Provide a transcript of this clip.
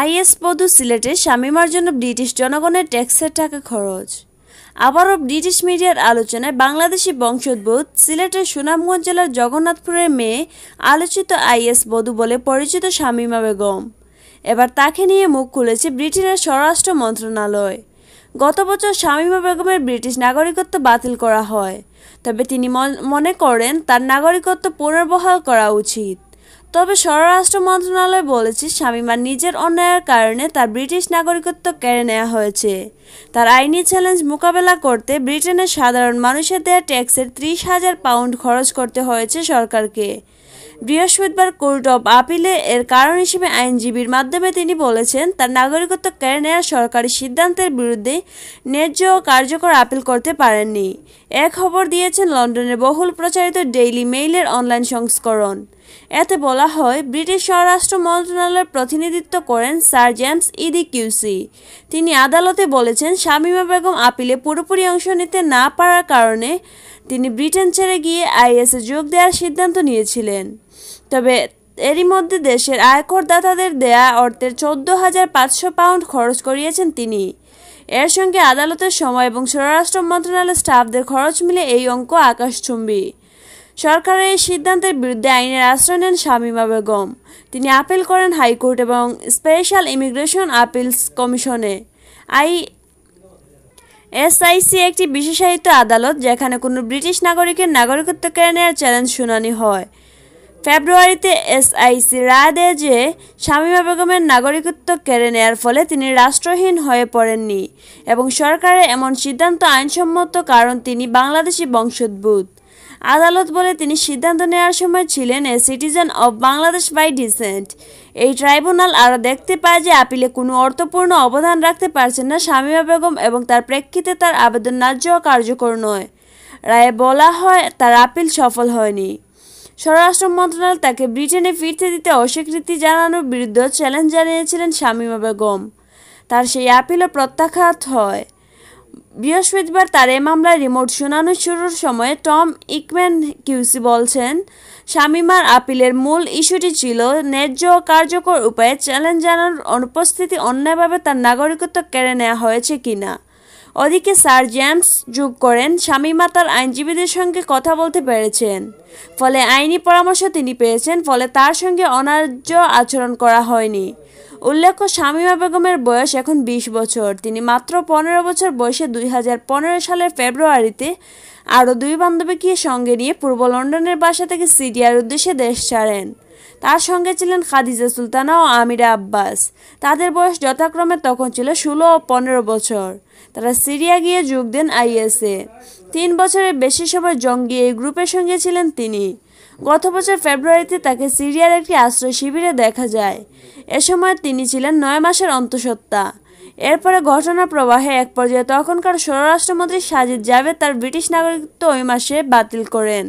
is পদু সিলেটে স্বামীমার জন্য British জনগণের ট্যাক্সের টাকা খরচ আবারও ব্রিটিশ মিডিয়ার আলোচনায় বাংলাদেশি বংশোদ্ভূত সিলেটের সুনামগঞ্জ জেলার জগন্নাথপুরের মেয়ে আলোচিত আইএস বধু বলে পরিচিত শামীমা বেগম এবার তাকে নিয়ে মুখ খুলেছে ব্রিটেনের স্বরাষ্ট্র মন্ত্রণালয় গত বছর শামীমা বেগমের ব্রিটিশ নাগরিকত্ব বাতিল করা হয় তবে তিনি মনে করেন তার নাগরিকত্ব পুনর্বহাল করা উচিত তবে স্বরাষ্ট্র মন্ত্রণালয় বলেছে শামিমার নিজের অন্যায়ের কারণে তার ব্রিটিশ নাগরিকত্ব কেড়ে নেওয়া হয়েছে তার আইনি চ্যালেঞ্জ মোকাবেলা করতে ব্রিটেনের সাধারণ মানুষের দেয়া ট্যাক্সের ত্রিশ হাজার পাউন্ড খরচ করতে হয়েছে সরকারকে বৃহস্পতিবার কোর্ট অব আপিলে এর কারণ হিসেবে আইনজীবীর মাধ্যমে তিনি বলেছেন তার নাগরিকত্ব কেড়ে নেওয়ার সরকারি সিদ্ধান্তের বিরুদ্ধে ন্যায্য ও কার্যকর আপিল করতে পারেননি এ খবর দিয়েছেন লন্ডনের বহুল প্রচারিত ডেইলি মেইলের অনলাইন সংস্করণ এতে বলা হয় ব্রিটিশ স্বরাষ্ট্র মন্ত্রণালয়ের প্রতিনিধিত্ব করেন স্যার জেমস ইডি কিউসি তিনি আদালতে বলেছেন শামীমা বেগম আপিলে পুরোপুরি অংশ নিতে না পারার কারণে তিনি ব্রিটেন ছেড়ে গিয়ে আইএসএ যোগ দেওয়ার সিদ্ধান্ত নিয়েছিলেন তবে এরই মধ্যে দেশের আয়করদাতাদের দেয়া অর্থের চোদ্দ হাজার পাঁচশো পাউন্ড খরচ করিয়েছেন তিনি এর সঙ্গে আদালতের সময় এবং স্বরাষ্ট্র মন্ত্রণালয়ের স্টাফদের খরচ মিলে এই অঙ্ক আকাশচুম্বী সরকারের এই সিদ্ধান্তের বিরুদ্ধে আইনের আশ্রয় নেন শামীমা বেগম তিনি আপিল করেন হাইকোর্ট এবং স্পেশাল ইমিগ্রেশন আপিলস কমিশনে আই এসআইসি একটি বিশেষায়িত আদালত যেখানে কোনো ব্রিটিশ নাগরিকের নাগরিকত্ব কেড়ে নেওয়ার চ্যালেঞ্জ শুনানি হয় ফেব্রুয়ারিতে এসআইসি রায় দেয় যে শামীমা বেগমের নাগরিকত্ব কেড়ে নেয়ার ফলে তিনি রাষ্ট্রহীন হয়ে পড়েননি এবং সরকারের এমন সিদ্ধান্ত আইনসম্মত কারণ তিনি বাংলাদেশি বংশোদ্ভূত আদালত বলে তিনি সিদ্ধান্ত নেওয়ার সময় ছিলেন a citizen of Bangladesh by descent এই ট্রাইব্যুনাল আরও দেখতে পায় যে আপিলে কোনো অর্থপূর্ণ অবদান রাখতে পারছেন না শামীমা বেগম এবং তার প্রেক্ষিতে তার আবেদন ন্যায্য কার্যকর নয় রায়ে বলা হয় তার আপিল সফল হয়নি স্বরাষ্ট্র মন্ত্রণালয় তাকে ব্রিটেনে ফিরতে দিতে অস্বীকৃতি জানানোর বিরুদ্ধে চ্যালেঞ্জ জানিয়েছিলেন শামীমা বেগম তার সেই আপিলও প্রত্যাখ্যাত হয় বৃহস্পতিবার তার এ মামলায় রিমোট শুনানি শুরুর সময় টম ইকম্যান কিউসি বলছেন শামিমার আপিলের মূল ইস্যুটি ছিল ন্যায্য কার্যকর উপায়ে চ্যালেঞ্জ জানানোর অনুপস্থিতি অন্যায়ভাবে তার নাগরিকত্ব কেড়ে নেওয়া হয়েছে কিনা ওদিকে স্যার জেমস যোগ করেন স্বামী তার আইনজীবীদের সঙ্গে কথা বলতে পেরেছেন ফলে আইনি পরামর্শ তিনি পেয়েছেন ফলে তার সঙ্গে অনার্য আচরণ করা হয়নি উল্লেখ্য শামীমা বেগমের বয়স এখন ২০ বছর তিনি মাত্র পনেরো বছর বয়সে দুই সালের ফেব্রুয়ারিতে আরও দুই বান্ধবীকে সঙ্গে নিয়ে পূর্ব লন্ডনের বাসা থেকে সিরিয়ার উদ্দেশ্যে দেশ ছাড়েন তার সঙ্গে ছিলেন খাদিজা সুলতানা ও আমিরা আব্বাস তাদের বয়স যথাক্রমে তখন ছিল ষোলো ও পনেরো বছর তারা সিরিয়া গিয়ে যোগ দেন আইএসএ তিন বছরের বেশি সময় জঙ্গি এই গ্রুপের সঙ্গে ছিলেন তিনি গত বছর ফেব্রুয়ারিতে তাকে সিরিয়ার একটি আশ্রয় শিবিরে দেখা যায় এ সময় তিনি ছিলেন নয় মাসের অন্তঃসত্ত্বা এরপরে ঘটনা প্রবাহে এক পর্যায়ে তখনকার স্বরাষ্ট্রমন্ত্রী সাজিদ জাভেদ তার ব্রিটিশ নাগরিকত্ব ওই মাসে বাতিল করেন